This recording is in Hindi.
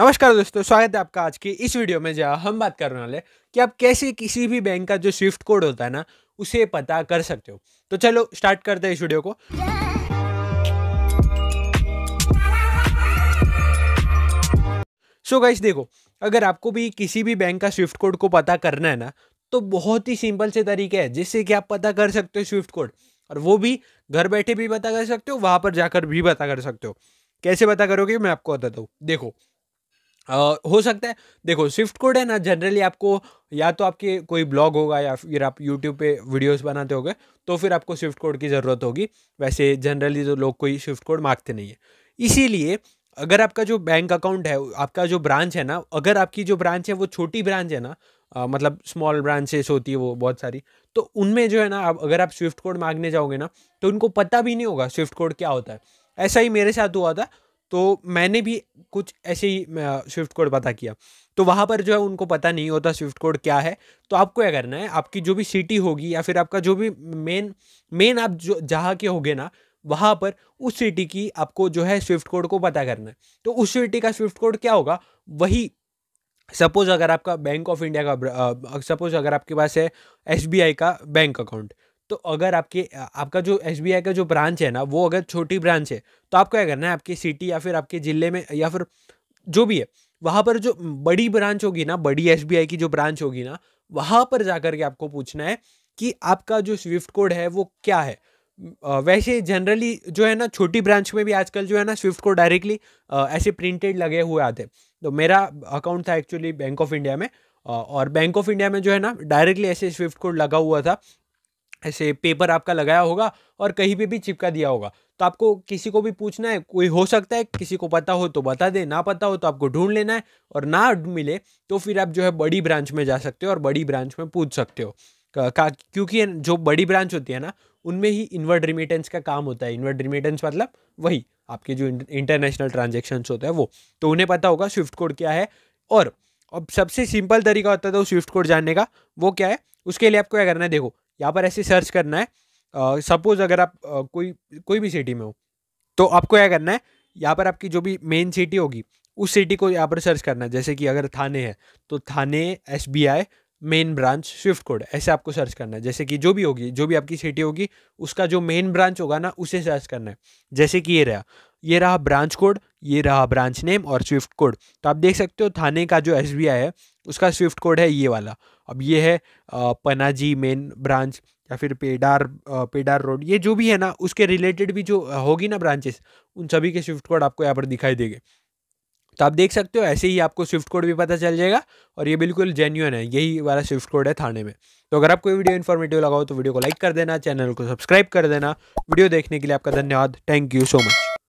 नमस्कार दोस्तों स्वागत है आपका आज की इस वीडियो में जहाँ हम बात करने वाले कि आप कैसे किसी भी बैंक का जो स्विफ्ट कोड होता है ना उसे पता कर सकते हो तो चलो स्टार्ट करते हैं इस वीडियो को सो so गाइस देखो अगर आपको भी किसी भी बैंक का स्विफ्ट कोड को पता करना है ना तो बहुत ही सिंपल से तरीके है जिससे कि आप पता कर सकते हो स्विफ्ट कोड और वो भी घर बैठे भी पता कर सकते हो वहां पर जाकर भी पता कर सकते हो कैसे पता करोगे मैं आपको बताता हूँ देखो हो सकता है देखो स्विफ्ट कोड है ना जनरली आपको या तो आपके कोई ब्लॉग होगा या फिर आप यूट्यूब पे वीडियोस बनाते होगे तो फिर आपको स्विफ्ट कोड की ज़रूरत होगी वैसे जनरली तो लोग कोई स्विफ्ट कोड मांगते नहीं है इसीलिए अगर आपका जो बैंक अकाउंट है आपका जो ब्रांच है ना अगर आपकी जो ब्रांच है वो छोटी ब्रांच है ना आ, मतलब स्मॉल ब्रांचेस होती है वो बहुत सारी तो उनमें जो है ना आप अगर आप स्विफ्ट कोड मांगने जाओगे ना तो उनको पता भी नहीं होगा स्विफ्ट कोड क्या होता है ऐसा ही मेरे साथ हुआ था तो मैंने भी कुछ ऐसे ही स्विफ्ट कोड पता किया तो वहाँ पर जो है उनको पता नहीं होता स्विफ्ट कोड क्या है तो आपको क्या करना है आपकी जो भी सिटी होगी या फिर आपका जो भी मेन मेन आप जो जहाँ के होगे ना वहाँ पर उस सिटी की आपको जो है स्विफ्ट कोड को पता करना है तो उस सिटी का स्विफ्ट कोड क्या होगा वही सपोज़ अगर आपका बैंक ऑफ इंडिया का सपोज़ अगर आपके पास है एस का बैंक अकाउंट तो अगर आपके आपका जो एस का जो ब्रांच है ना वो अगर छोटी ब्रांच है तो आपको क्या करना है आपकी सिटी या फिर आपके ज़िले में या फिर जो भी है वहाँ पर जो बड़ी ब्रांच होगी ना बड़ी एस की जो ब्रांच होगी ना वहाँ पर जाकर के आपको पूछना है कि आपका जो स्विफ्ट कोड है वो क्या है वैसे जनरली जो है ना छोटी ब्रांच में भी आजकल जो है ना स्विफ्ट को डायरेक्टली ऐसे प्रिंटेड लगे हुए आते तो मेरा अकाउंट था एक्चुअली बैंक ऑफ इंडिया में और बैंक ऑफ इंडिया में जो है ना डायरेक्टली ऐसे स्विफ्ट कोड लगा हुआ था ऐसे पेपर आपका लगाया होगा और कहीं पे भी चिपका दिया होगा तो आपको किसी को भी पूछना है कोई हो सकता है किसी को पता हो तो बता दे ना पता हो तो आपको ढूंढ लेना है और ना मिले तो फिर आप जो है बड़ी ब्रांच में जा सकते हो और बड़ी ब्रांच में पूछ सकते हो का क्योंकि जो बड़ी ब्रांच होती है ना उनमें ही इन्वर्ट रिमिटेंस का काम होता है इन्वर्ट रिमिटेंस मतलब वही आपके जो इंटरनेशनल ट्रांजेक्शन्स होते हैं वो तो उन्हें पता होगा स्विफ्ट कोड क्या है और अब सबसे सिंपल तरीका होता था तो स्विफ्ट कोड जानने का वो क्या है उसके लिए आपको क्या करना है देखो यहाँ पर ऐसे सर्च करना है सपोज़ अगर आप कोई कोई भी सिटी में हो तो आपको क्या करना है यहाँ पर आपकी जो भी मेन सिटी होगी उस सिटी को यहाँ पर सर्च करना है जैसे कि अगर थाने है तो Thane S B I main branch swift code ऐसे आपको सर्च करना है जैसे कि जो भी होगी जो भी आपकी सिटी होगी उसका जो मेन ब्रांच होगा ना उसे सर्च करना है जैसे कि ये रहा ये रहा ब्रांच कोड ये रहा ब्रांच नेम और स्विफ्ट कोड तो आप देख सकते हो थाने का जो एस है उसका स्विफ्ट कोड है ये वाला अब ये है पनाजी मेन ब्रांच या फिर पेडार पेडार रोड ये जो भी है ना उसके रिलेटेड भी जो होगी ना ब्रांचेस उन सभी के स्विफ्ट कोड आपको यहाँ पर दिखाई देंगे तो आप देख सकते हो ऐसे ही आपको स्विफ्ट कोड भी पता चल जाएगा और ये बिल्कुल जेन्यून है यही वाला स्विफ्ट कोड है थाने में तो अगर आपको वीडियो इन्फॉर्मेटिव लगा हो तो वीडियो को लाइक कर देना चैनल को सब्सक्राइब कर देना वीडियो देखने के लिए आपका धन्यवाद थैंक यू सो मच